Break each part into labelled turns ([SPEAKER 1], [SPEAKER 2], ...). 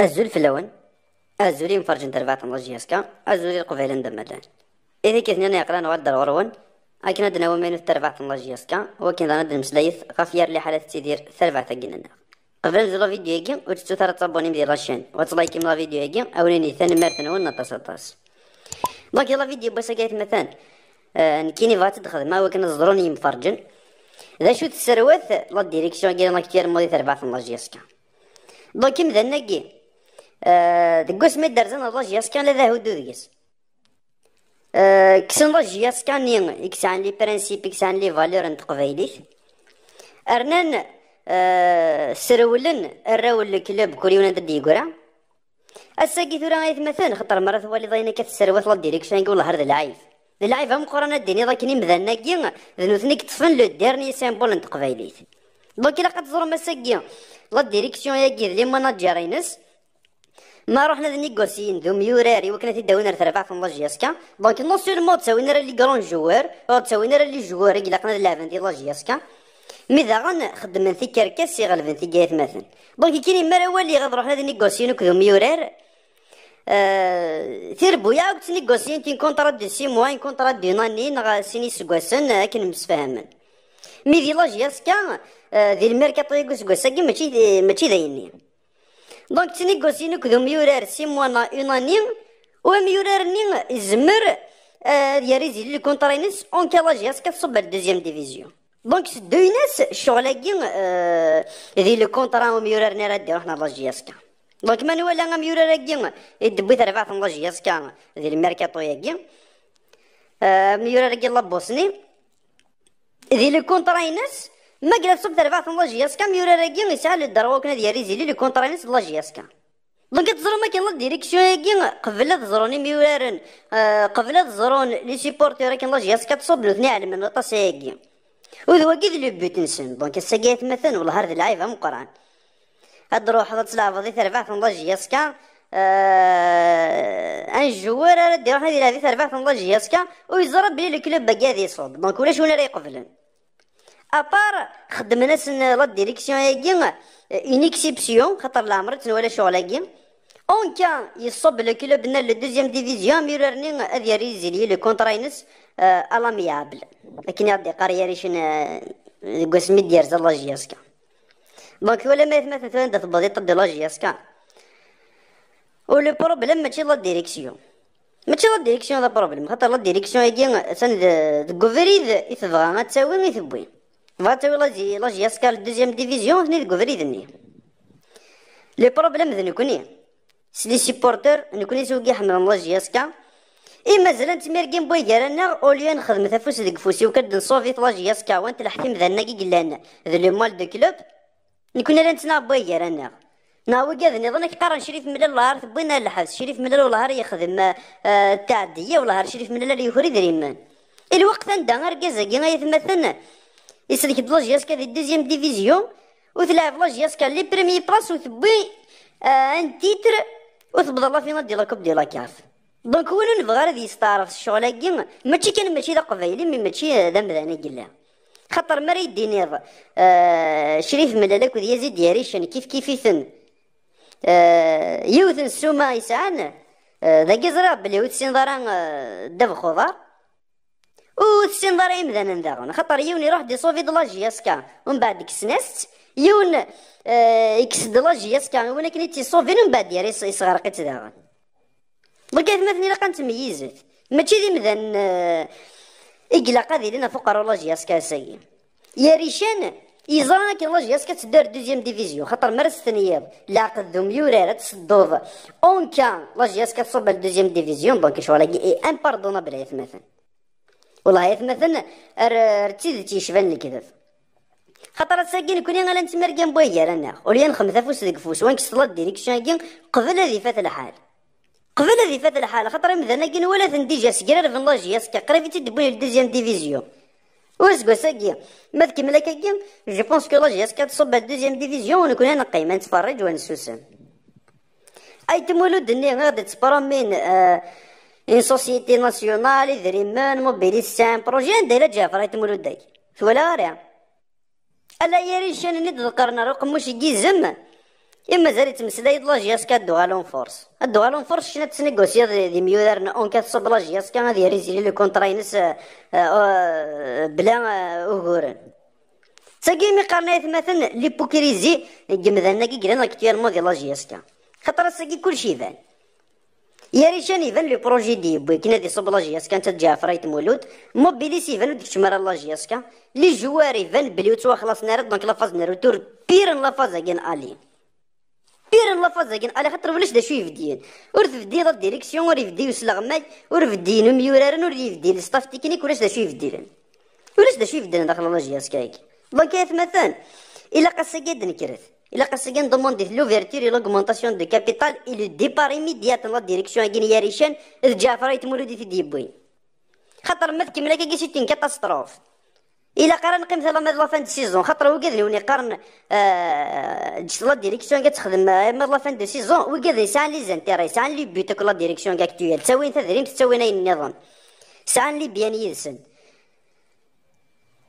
[SPEAKER 1] الزول في اللون الزولي مفرجن دربات الله جياسكا الزولي القبيلة مدان إذا كثني أنا يقرأ نوار در ورون أكن ومينو ومين التربات الله جياسكا وكنا دنا دنا مسليث غفير لحالة تدير ثربات أجننا قبل نزل فيديو يجي وتشتو ثارة تصابوني بدي راشين وتلايكي من فيديو يجي أوليني ثاني مرتن ونا طاس طاس يلا فيديو بس قايت مثلا آه، نكيني فات دخل ما وكنا زروني مفرجن ذا شو تسروث لا ديريكشن قال لك كثير مودي ثربات الله جياسكا لاك مذا نجي آه، دي قوس مي درزان الرجياس كان لذا هو دوديس آه، كسن رجياس كان يكس لي برانسيب يكس لي فالور انت قبيليث ارنان آه، سرولن الراول الكلب كل يوم ندي يقرا الساقي ثورا غايت مثلا خطر مرة ثوالي ضينا كتسر وثلا ديريك شان يقول هرد العايف العايف هم قرانا الدنيا ضاكني مذنى كيان ذنو ثنيك تفن لو ديرني سامبول انت قبيليث دونك الا قد زرم الساقي لا ديريكسيون يا كير لي ماناجيرينس ما روحنا ذني نيغوسيين ذو ميوراري وكنا تداونا رتربع في لاجياسكا دونك نو سيرمون تساوينا راه لي كرون جوار تساوينا راه لي جوار اللي لقنا لعبان ديال لاجياسكا مي ذا غن خدم من في كركاس يغلبن في كايت مثلا دونك كاين مرا واللي غنروحنا ذا نيغوسيين وكذو ميورار آه، بويا ياك تنيغوسيين تين كونترا دي سي موا ان كونترا دي ناني نغا سيني سكواسن اكن مسفاهمن مي دي لاجياسكا آه، ذي الميركاتو طيب يكوس كواسا ماشي ماشي ذايني دونك تنيغوسي نكدو ميورار سي اونانيم وميورار اني زمر يزمر يريزي لي كونترينس اون كالاجياس كتصب على الدوزيام ديفيزيون دونك سدو يناس الشغلاكي ذي لو كونترا وميورارني راه ديرو حنا لاجياسكا دونك ما نوالا يدبو ثلاثة تربعة لاجياسكا ذي الميركاتو ياكي ميوراراكي لابوسني ذي لو كونترا يناس ما مقلب صب تربع ثم لاجياسكا ميورا راكي يسعى للدرجة وكنا ديالي زيلي لي كونترانيس لاجياسكا دونك تزرو ما كان لا ديريكسيون هاكي قبل تزروني ميورارن آه، قبل تزرون لي سيبورتير كاين لاجياسكا تصوب على من طاس هاكي وذو كيد لو بوت نسن دونك هسا مثلا والله هارد العايبه مقران هاد روح هاد تلعب ذي تربع ثم لاجياسكا آه، ان جوار راه دير واحد هذه تربع ثم لاجياسكا ويزرب بلي الكلوب باكي يصوب دونك ولاش ولا يقبلن ابار خدمنا سن لا ديريكسيون هاكي اون اكسيبسيون خاطر لا عمرت ولا شغل هاكي اون كان يصب لو كلوب نال لو دوزيام ديفيزيون ميرارني اذ ريزيلي لو كونتراينس ا آه، لاميابل لكن يعدي قريه ريشن آه، قسم ديال زلا جياسكا دونك ولا ما مثلا دات تبضي تدي لا جياسكا لو بروبليم ماشي لا ديريكسيون ماشي لا ديريكسيون ذا بروبليم خاطر لا ديريكسيون هادي سند كوفريد يتبغى تساوي يثبوين فاتو لاجي لاجي اسكال دوزيام ديفيزيون هني ديك وفريدني لي بروبليم ذ نكوني سلي سيبورتر نكوني سوقي حمل لاجي اسكا اي مازال انت ميركين بوي كرانا اوليا نخدم تفوس ديك فوسي وكاد نصوفي لاجي اسكا وانت الحكم ذا ناكي قلانا ذا لي مال دو كلوب نكون انا نا بوي نا وكا ذني ظنك كقرا شريف من الهار بوينا الحبس شريف من الهار يخدم التعديه والهار شريف من اللي يخرج ريمان الوقت عندها غير كازاكي غيتمثل يسلك د في الدوزيام دوزيام ديفيزيون وتلعب لاجياسكا لي بريمي باس وتبي ان تيتر وتبدا لا فينال ديال لا ديال دي لا كاف دونك وين نبغى غير يستعرف الشغل هاكي ماشي كان ماشي ذا قبايلي مي ماشي ذا مداني قلا خاطر مري يدي آه شريف ملالك وذ يزيد ياريشن كيف يثن آه يوثن السوما يسعان ذا آه قزرا بلي وتسين دار دب خضار كنت تسين دار إمذانا داغون خاطر يوني روح دي صوفي دلاجي اسكا ومن بعد كسناست يون يكس دلاجي اسكا ولكن تي صوفي من بعد يري يصغرقت داغون درك مثلا إلا قنت ميزت ماشي دي مذان اقلا قاضي لنا فقر لاجي اسكا سي يا ريشان إذا الله لاجي اسكا تدار دوزيام ديفيزيو خاطر مرس ثنياب العقد ذو ميورار تصدوض اون كان الله اسكا تصب دوزيام ديفيزيون دونك شغل امباردونابل مثلا والله يتمثل رتيد تيشبان الكذب خاطر ساكين كوني غالا انت كان بويا رانا وليا خمسة فوس ديك فوس وانك صلات ديك شاكين قبل هذي فات الحال قبل هذي فات الحال خاطر مثلا كين ولا تنديجا سكرار في لاجي يسكا قريب تدبوني لدوزيام ديفيزيون وسكو ساكي ما تكمل هكاكيم جو بونس كو لاجي يسكا تصب دوزيام ديفيزيون ونكون انا قيمة نتفرج ونسوسن اي تمولود ني غادي تبرمين آه ان سوسيتي ناسيونال ادريمان موبيليستان بروجي آه، آه، آه، ديال جافر ايت مولوداي ولا ريا الا يريشن ند ذكرنا رقم مش جيزم اما زريت مسداي لاجياس كاد دوالون فورس دوالون فورس شنا تسنيغوسيا دي ميولر اون كات صب لاجياس كان غادي يريزي لي كونتراينس بلا اوغور تاكي مي قرنايت مثلا لي بوكريزي جمدانا كي كرينا كتير مودي لاجياس كان خاطر ساكي كلشي فان يا ريشان يفان لو بروجي دي بوي كنا دي صوب لاجياس كانت جعفر يتمولود موبيليس يفان ديك الشمرة لاجياس لاجياسكا لي جوار فان بلي توا خلاص نارد دونك لافاز نارد تور بيرن لافاز كان الي بيرن لافاز كان الي خاطر ولاش دا شو يفديين ورث تفدي لا ديريكسيون ور يفدي وسلاغماي ور وميورارن ميورارن ور يفدي الستاف تكنيك ولاش دا شو يفديين ولاش دا شو يفديين داخل لاجياسكا هيك دونك مثلا الا قصه قد نكرث الا قص كان دوموندي لوفيرتير اي لوغمونطاسيون دو كابيتال اي لو ديبار ايميديات لا ديريكسيون اغين يا ريشان الجعفر يتمولودي في ديبوي خاطر ما تكمل كي سيتي كاتاستروف الا قرن قيمه لا ماد لا فان دي سيزون خاطر هو قادر وني قرن جست لا ديريكسيون كتخدم ماد لا فان دي سيزون وقادر سان لي زانتيري سان لي بيوتك لا ديريكسيون اكتويال تساوين تدريم تسوي النظام سان لي بيان يلسن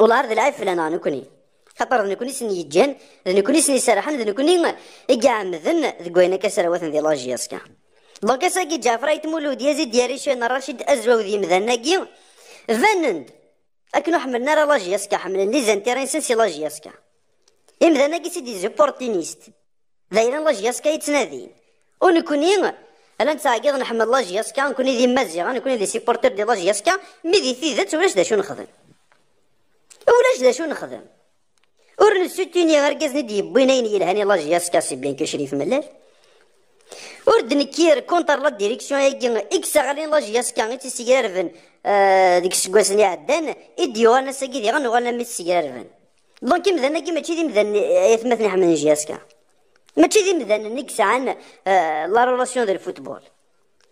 [SPEAKER 1] والارض هذا العيب فلان انا كوني خاطر ذن كوني سن يجهن ذن كوني سن يسرحن ذن كوني اجا مذن ذقوينا كسر وثن ذي لاجي اسكا دونك اساكي جعفر يتمولود يزيد ديالي شين راشد ازوا وذي اجي فنند اكنو حملنا راه لاجياسكا حملنا لي اسكا ام لاجياسكا اجي سيدي زوبورتينيست دايرين لاجياسكا يتنادين ونكوني انا نتاكيد نحمل لاجياسكا نكوني ذي مزيغا نكوني ذي سيبورتير دي لاجياسكا مي ذي ثيذت ولاش دا شو نخدم ولاش ذا شو نخدم ورن ستيني غرقز ندي بينين يلهاني لا جياس كاسي بين كشريف ملال ورد نكير كونتر لا ديريكسيون هيكي اكس غالين لا جياس كان تيسيرفن آه، ديك السكواس اللي عدان اديو انا ساكي دي ميت ميسيرفن دونك مذن كي ماشي دي مذن آه، يثمثني حمل جياسكا ماشي دي مذن نكس عن آه، لا ريلاسيون ديال الفوتبول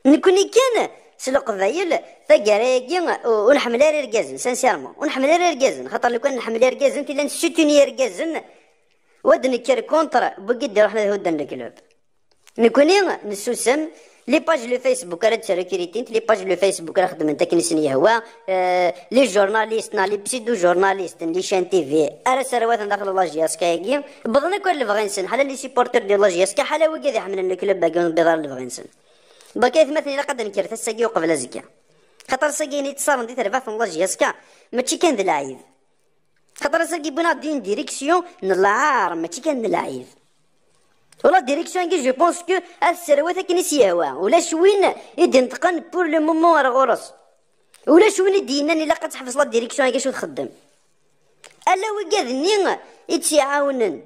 [SPEAKER 1] نكوني كان سلوق قبايل فقاريكي ونحمل ارجازن سانسيرمون ونحمل ارجازن خاطر لو كان نحمل ارجازن تيلان ستوني ارجازن ودني كير كونتر بقد روحنا هودن الكلوب نكوني نسوسن لي باج لو فيسبوك راه تشاركيريتين لي باج لو فيسبوك راه خدمت داك نسني يهوى آه، لي جورناليست نا لي بسيدو جورناليست لي شان تي في ارا سروات داخل لا جي اس كايكي بظن كل فغينسن حالا لي سيبورتر ديال لا جي اس كحالا وكذا حملنا الكلوب باقي بيضار الفغينسن بكيف مثلا الا قد نكرت الساقي وقبل زكا خاطر الساقي ني تصار دي في الله جيسكا ماشي كان دلاعيب خاطر الساقي بنا دين ديريكسيون نلعار ماشي كان دلاعيب ولا ديريكسيون كي جو بونس كو السروات نسي سيهوا ولا شوين يدي نتقن بور لو مومون راه غرس ولا شوين يدينا الا قد تحفظ لا ديريكسيون كي شو تخدم الا وكاد يتعاونن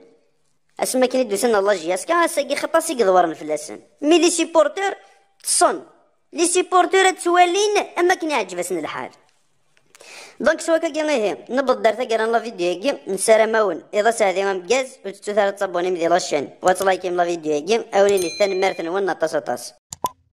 [SPEAKER 1] اسما كي ندوسن الله جياسكا ساكي خطا سيك دورن فلاسن مي لي سيبورتور تصن لي سيبورتور توالين اما كان يعجبسن الحال دونك سوا كاين هي نبض درت كاين لا فيديو هيك ماون اذا ساعدي ممكاز وتتو ثلاثة صابوني مدي لاشين واتلايكيم لا فيديو هيك اولي لي ثاني مارثن ونطاس طاس